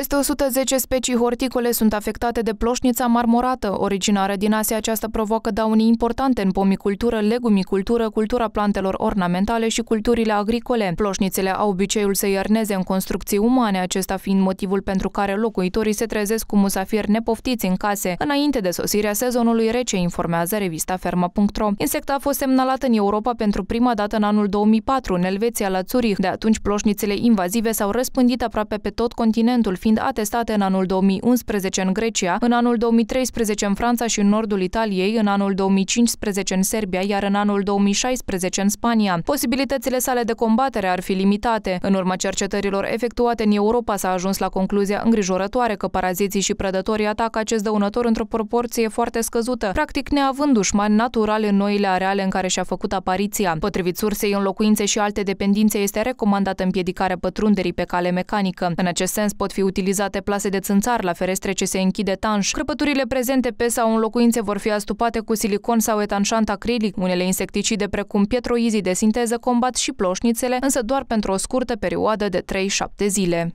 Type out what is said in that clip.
Peste 110 specii horticole sunt afectate de ploșnița marmorată, originară din Asia. Aceasta provoacă daunii importante în pomicultură, legumicultură, cultura plantelor ornamentale și culturile agricole. Ploșnițele au obiceiul să iarneze în construcții umane, acesta fiind motivul pentru care locuitorii se trezesc cu musafiri nepoftiți în case. Înainte de sosirea sezonului rece, informează revista ferma.ro. Insecta a fost semnalată în Europa pentru prima dată în anul 2004, în Elveția, la Zurich. De atunci, ploșnițele invazive s-au răspândit aproape pe tot continentul, fiind atestate în anul 2011 în Grecia, în anul 2013 în Franța și în nordul Italiei, în anul 2015 în Serbia, iar în anul 2016 în Spania. Posibilitățile sale de combatere ar fi limitate. În urma cercetărilor efectuate în Europa s-a ajuns la concluzia îngrijorătoare că paraziții și prădătorii atacă acest dăunător într-o proporție foarte scăzută, practic neavând dușmani naturale în noile areale în care și-a făcut apariția. Potrivit sursei, în locuințe și alte dependințe este recomandată împiedicarea pătrunderii pe cale mecanică. În acest sens pot fi utilizate plase de țânțar la ferestre ce se închide tanș. Crăpăturile prezente pe sau în locuințe vor fi astupate cu silicon sau etanșant acrilic. Unele insecticide precum pietroizii de sinteză combat și ploșnițele, însă doar pentru o scurtă perioadă de 3-7 zile.